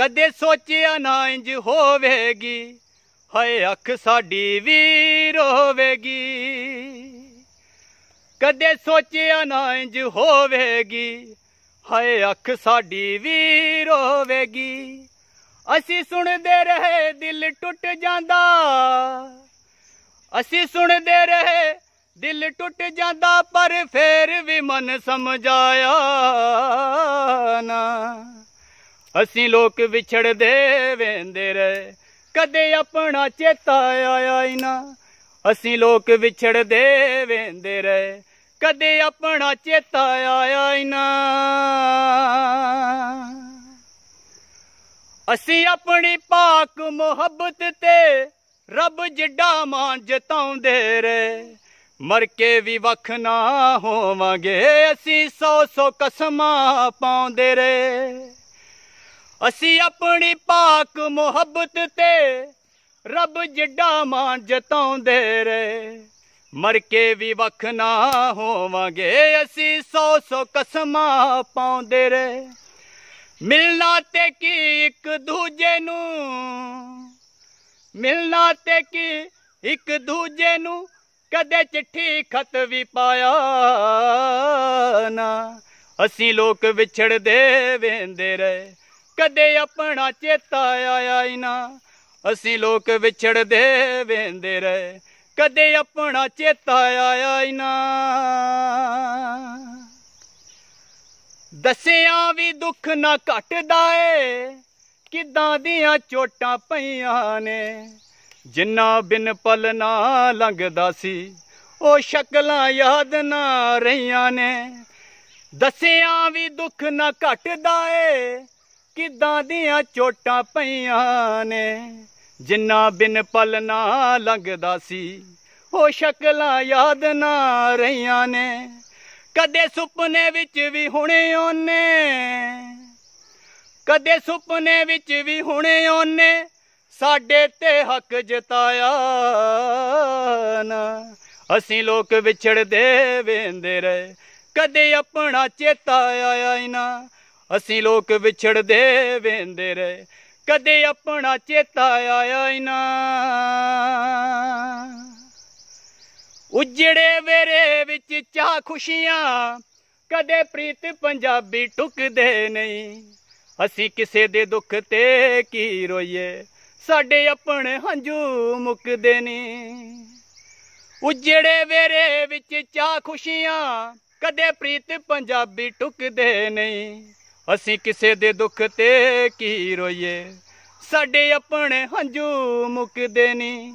ਕਦੇ ਸੋਚਿਆ ਨਾ ਇੰਜ ਹੋਵੇਗੀ ਹਏ ਅੱਖ ਸਾਡੀ ਵੀ ਰੋਵੇਗੀ ਕਦੇ ਸੋਚਿਆ ਨਾ ਇੰਜ ਹੋਵੇਗੀ ਹਏ ਅੱਖ ਸਾਡੀ ਵੀ ਰੋਵੇਗੀ ਅਸੀਂ ਸੁਣਦੇ ਰਹੇ ਦਿਲ ਟੁੱਟ ਜਾਂਦਾ ਅਸੀਂ ਸੁਣਦੇ ਰਹੇ ਦਿਲ ਟੁੱਟ ਜਾਂਦਾ ਪਰ ਫੇਰ ਵੀ ਮਨ ਸਮਝਾਇਆ ਅਸੀਂ ਲੋਕ ਵਿਛੜਦੇ ਵੇਂਦੇ ਰਹੇ ਕਦੇ ਆਪਣਾ ਚੇਤਾ ਆਇਆ ਹੀ ਨਾ ਅਸੀਂ ਲੋਕ ਵਿਛੜਦੇ ਵੇਂਦੇ ਰਹੇ ਕਦੇ ਆਪਣਾ ਚੇਤਾ ਆਇਆ ਹੀ ਨਾ ਅਸੀਂ ਆਪਣੀ ਪਾਕ ਮੁਹੱਬਤ ਤੇ ਰੱਬ ਜਿੱਡਾ ਮਾਨ ਜਤਾਉਂਦੇ ਰਹੇ ਮਰ ਕੇ ਵੀ ਵਖ ਨਾ ਹੋਵਾਂਗੇ ਅਸੀਂ ਸੌ ਸੌ ਕਸਮਾਂ ਪਾਉਂਦੇ ਰਹੇ ਅਸੀਂ ਆਪਣੀ ਪਾਕ ਮੁਹੱਬਤ ਤੇ ਰੱਬ ਜਿੱਡਾ ਮਾਣ ਜਤਾਉਂਦੇ ਰਹੇ ਮਰ ਕੇ ਵੀ ਵਖ ਨਾ ਹੋਵਾਂਗੇ ਅਸੀਂ ਸੌ ਸੌ ਕਸਮਾਂ ਪਾਉਂਦੇ ਰਹੇ ਮਿਲਣਾ ਤੇ ਕੀ ਇੱਕ ਦੂਜੇ ਨੂੰ ਮਿਲਣਾ ਤੇ ਕੀ ਇੱਕ ਦੂਜੇ ਨੂੰ ਕਦੇ ਚਿੱਠੀ ਖਤ ਵੀ ਪਾਇਆ ਨਾ ਅਸੀਂ ਲੋਕ ਵਿਛੜਦੇ ਵੇਂਦੇ ਰਹੇ ਕਦੇ ਆਪਣਾ ਚੇਤਾ ਆਇਆ ਹੀ ਨਾ ਅਸੀਂ ਲੋਕ ਵਿਛੜਦੇ ਵੇਂਦੇ ਰਹੇ ਕਦੇ ਆਪਣਾ ਚੇਤਾ ਆਇਆ ਹੀ ਨਾ ਦਸਿਆਂ ਵੀ ਦੁੱਖ ਨਾ ਘਟਦਾ ਏ ਕਿਦਾਂ ਦੀਆਂ ਚੋਟਾਂ ਪਈਆਂ ਨੇ ਜਿੰਨਾ ਬਿਨ ਪਲ ਨਾ ਲੰਘਦਾ ਸੀ ਉਹ ਸ਼ਕਲਾਂ ਯਾਦ ਨਾ ਰਹੀਆਂ ਨੇ ਦਸਿਆਂ ਵੀ ਦੁੱਖ ਨਾ ਘਟਦਾ ਏ ਕਿਦਾਂ ਦੀਆਂ ਚੋਟਾਂ ਪਈਆਂ ਨੇ ਜਿੰਨਾ ਬਿਨ ਪਲ ਨਾ ਲੰਘਦਾ ਸੀ ਉਹ ਸ਼ਕਲਾਂ ਯਾਦ ਨਾ ਰਹੀਆਂ ਨੇ ਕਦੇ ਸੁਪਨੇ ਵਿੱਚ ਵੀ ਹੁਣੇ ਉਹਨੇ ਕਦੇ ਸੁਪਨੇ ਵਿੱਚ ਵੀ ਹੁਣੇ ਉਹਨੇ ਸਾਡੇ ਤੇ ਹੱਕ ਜਤਾਇਆ ਨਾ ਅਸੀਂ ਲੋਕ ਵਿਛੜਦੇ ਵੇਂਦੇ ਰਹੇ ਕਦੇ ਆਪਣਾ ਚੇਤਾ ਆਇਆ ਹੀ ਨਾ ਅਸੀਂ ਲੋਕ ਵਿਛੜਦੇ ਵੇਂਦੇ ਰਹੇ ਕਦੇ ਆਪਣਾ ਚੇਤਾ ਆਇਆ ਹੀ ਨਾ ਉਜੜੇ ਵੇਰੇ ਵਿੱਚ ਚਾਹ ਖੁਸ਼ੀਆਂ ਕਦੇ ਪ੍ਰੀਤ ਪੰਜਾਬੀ ਟੁਕਦੇ ਨਹੀਂ ਅਸੀਂ ਕਿਸੇ ਦੇ ਦੁੱਖ ਤੇ ਕੀ ਰੋਈਏ ਸਾਡੇ ਆਪਣੇ ਹੰਝੂ ਮੁੱਕਦੇ ਨਹੀਂ ਉਜੜੇ ਵੇਰੇ ਵਿੱਚ ਚਾਹ ਖੁਸ਼ੀਆਂ ਕਦੇ ਪ੍ਰੀਤ ਪੰਜਾਬੀ ਟੁਕਦੇ ਨਹੀਂ ਅਸੀਂ ਕਿਸੇ ਦੇ ਦੁੱਖ ਤੇ ਕੀ ਰੋਈਏ ਸਾਡੇ ਆਪਣੇ ਹੰਝੂ ਮੁੱਕਦੇ ਨਹੀਂ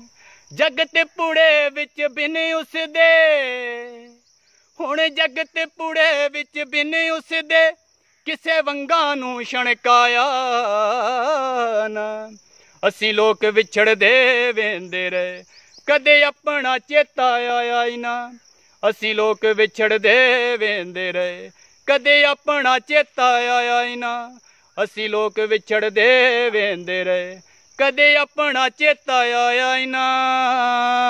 ਜਗਤ ਪੂੜੇ ਵਿੱਚ ਬਿਨ ਉਸ ਦੇ ਹੁਣ ਜਗਤ ਪੂੜੇ ਵਿੱਚ ਬਿਨ ਉਸ ਦੇ ਕਿਸੇ ਵੰਗਾ ਨੂੰ ਛਣਕਾਇਆ ਨਾ ਅਸੀਂ ਲੋਕ ਵਿਛੜਦੇ ਵੇਂਦੇ ਰਹੇ ਕਦੇ ਆਪਣਾ ਚੇਤਾ ਆਇਆ ਹੀ ਨਾ ਅਸੀਂ ਲੋਕ ਵਿਛੜਦੇ ਵੇਂਦੇ ਰਹੇ ਕਦੇ ਆਪਣਾ ਚੇਤਾ ਆਇਆ ਹੀ ਨਾ ਅਸੀਂ ਲੋਕ ਵਿਛੜਦੇ ਵੇਂਦੇ ਰਹੇ ਕਦੇ ਆਪਣਾ ਚੇਤਾ ਆਇਆ ਹੀ ਨਾ